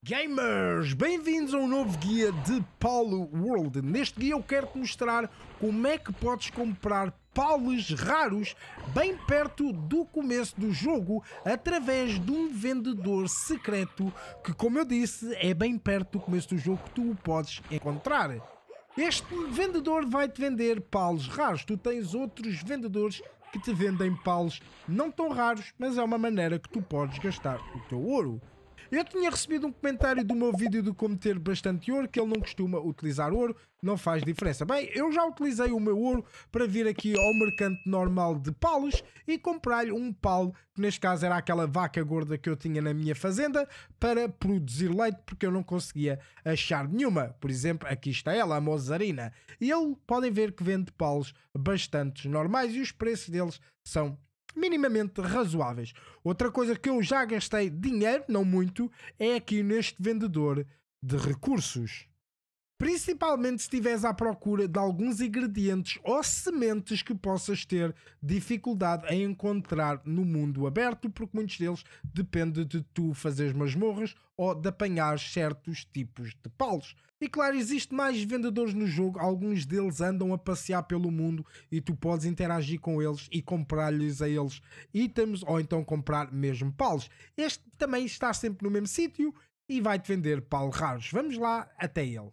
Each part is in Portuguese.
Gamers, bem-vindos a um novo guia de Paulo World. Neste guia eu quero-te mostrar como é que podes comprar paules raros bem perto do começo do jogo através de um vendedor secreto que, como eu disse, é bem perto do começo do jogo que tu o podes encontrar. Este vendedor vai-te vender paules raros. Tu tens outros vendedores que te vendem paules não tão raros, mas é uma maneira que tu podes gastar o teu ouro. Eu tinha recebido um comentário do meu vídeo do como ter bastante ouro, que ele não costuma utilizar ouro, não faz diferença. Bem, eu já utilizei o meu ouro para vir aqui ao mercante normal de palos e comprar-lhe um palo, que neste caso era aquela vaca gorda que eu tinha na minha fazenda, para produzir leite, porque eu não conseguia achar nenhuma. Por exemplo, aqui está ela, a mozarina. E ele, podem ver que vende palos bastante normais e os preços deles são minimamente razoáveis. Outra coisa que eu já gastei dinheiro, não muito, é aqui neste vendedor de recursos principalmente se estiveres à procura de alguns ingredientes ou sementes que possas ter dificuldade em encontrar no mundo aberto, porque muitos deles dependem de tu fazeres masmorras ou de apanhar certos tipos de paus. E claro, existe mais vendedores no jogo, alguns deles andam a passear pelo mundo e tu podes interagir com eles e comprar-lhes a eles itens ou então comprar mesmo paus. Este também está sempre no mesmo sítio e vai-te vender paus raros. Vamos lá até ele.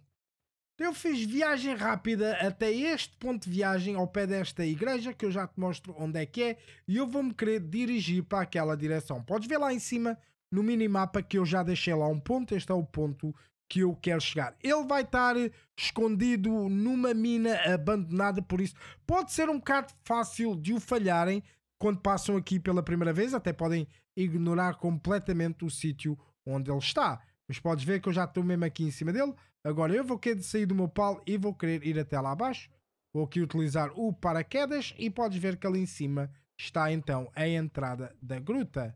Eu fiz viagem rápida até este ponto de viagem ao pé desta igreja que eu já te mostro onde é que é e eu vou-me querer dirigir para aquela direção. Podes ver lá em cima no minimapa que eu já deixei lá um ponto, este é o ponto que eu quero chegar. Ele vai estar escondido numa mina abandonada, por isso pode ser um bocado fácil de o falharem quando passam aqui pela primeira vez, até podem ignorar completamente o sítio onde ele está. Mas podes ver que eu já estou mesmo aqui em cima dele. Agora eu vou querer sair do meu palo e vou querer ir até lá abaixo. Vou aqui utilizar o paraquedas e podes ver que ali em cima está então a entrada da gruta.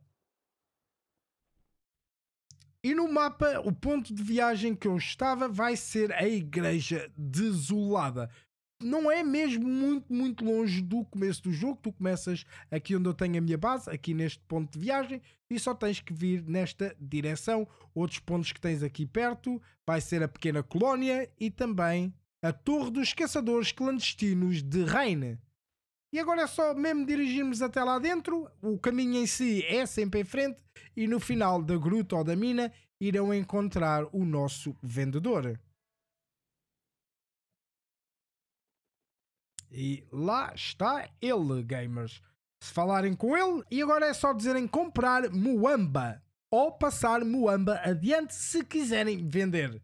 E no mapa, o ponto de viagem que eu estava vai ser a Igreja Desolada não é mesmo muito, muito longe do começo do jogo. Tu começas aqui onde eu tenho a minha base, aqui neste ponto de viagem, e só tens que vir nesta direção. Outros pontos que tens aqui perto vai ser a pequena colónia e também a Torre dos Caçadores Clandestinos de Reine. E agora é só mesmo dirigirmos até lá dentro. O caminho em si é sempre em frente, e no final da gruta ou da mina irão encontrar o nosso vendedor. E lá está ele, gamers. Se falarem com ele, e agora é só dizerem comprar Muamba ou passar Muamba adiante se quiserem vender.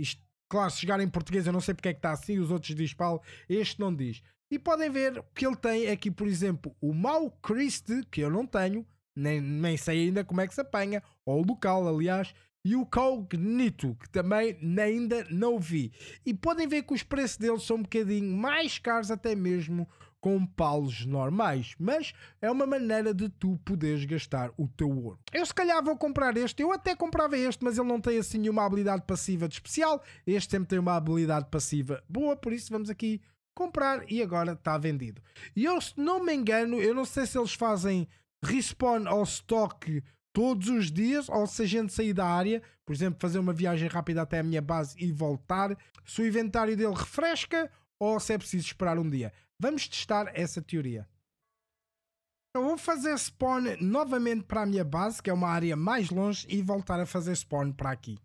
Isto, claro, se chegar em português eu não sei porque é que está assim, os outros diz Paulo, este não diz. E podem ver que ele tem aqui, por exemplo, o Mau Christ, que eu não tenho, nem, nem sei ainda como é que se apanha, ou o local, aliás, e o Cognito, que também ainda não vi. E podem ver que os preços deles são um bocadinho mais caros, até mesmo com paus normais, mas é uma maneira de tu poderes gastar o teu ouro. Eu se calhar vou comprar este, eu até comprava este, mas ele não tem assim nenhuma habilidade passiva de especial. Este sempre tem uma habilidade passiva boa, por isso vamos aqui comprar e agora está vendido. E eu, se não me engano, eu não sei se eles fazem respawn ao stock todos os dias, ou se a gente sair da área, por exemplo, fazer uma viagem rápida até a minha base e voltar, se o inventário dele refresca ou se é preciso esperar um dia. Vamos testar essa teoria. Eu vou fazer spawn novamente para a minha base, que é uma área mais longe, e voltar a fazer spawn para aqui.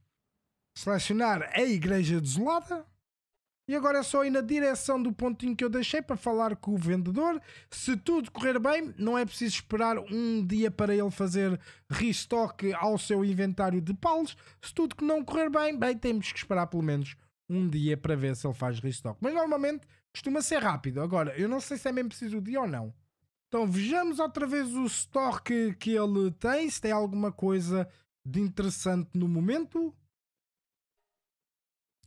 Selecionar a igreja desolada. E agora é só ir na direção do pontinho que eu deixei para falar com o vendedor. Se tudo correr bem, não é preciso esperar um dia para ele fazer restock ao seu inventário de paus. Se tudo que não correr bem, bem, temos que esperar pelo menos um dia para ver se ele faz restock. Mas normalmente costuma ser rápido. Agora, eu não sei se é mesmo preciso o dia ou não. Então vejamos outra vez o estoque que ele tem, se tem alguma coisa de interessante no momento.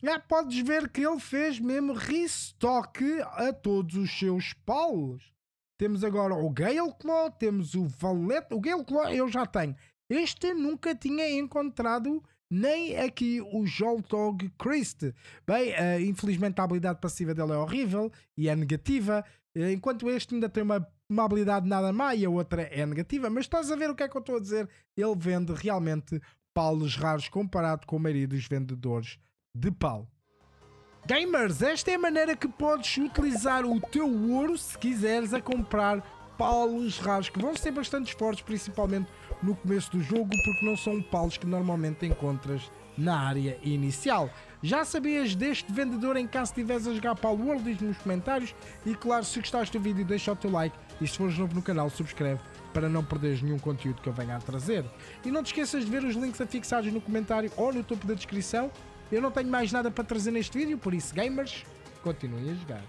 Ah, podes ver que ele fez mesmo restock a todos os seus paus. Temos agora o Gale Claw, temos o Valete. O Gale Claw eu já tenho. Este nunca tinha encontrado nem aqui o Joltog Christ. Bem, uh, infelizmente a habilidade passiva dele é horrível e é negativa, eh, enquanto este ainda tem uma, uma habilidade nada má e a outra é negativa. Mas estás a ver o que é que eu estou a dizer? Ele vende realmente paus raros comparado com a maioria dos vendedores de pau. Gamers, esta é a maneira que podes utilizar o teu ouro se quiseres a comprar paus raros, que vão ser bastante fortes, principalmente no começo do jogo, porque não são paus que normalmente encontras na área inicial. Já sabias deste vendedor em caso estivesse a jogar pau World? Diz-me nos comentários e claro, se gostaste do vídeo deixa o teu like e se fores novo no canal subscreve para não perderes nenhum conteúdo que eu venha a trazer. E não te esqueças de ver os links afixados no comentário ou no topo da descrição eu não tenho mais nada para trazer neste vídeo, por isso, gamers, continuem a jogar.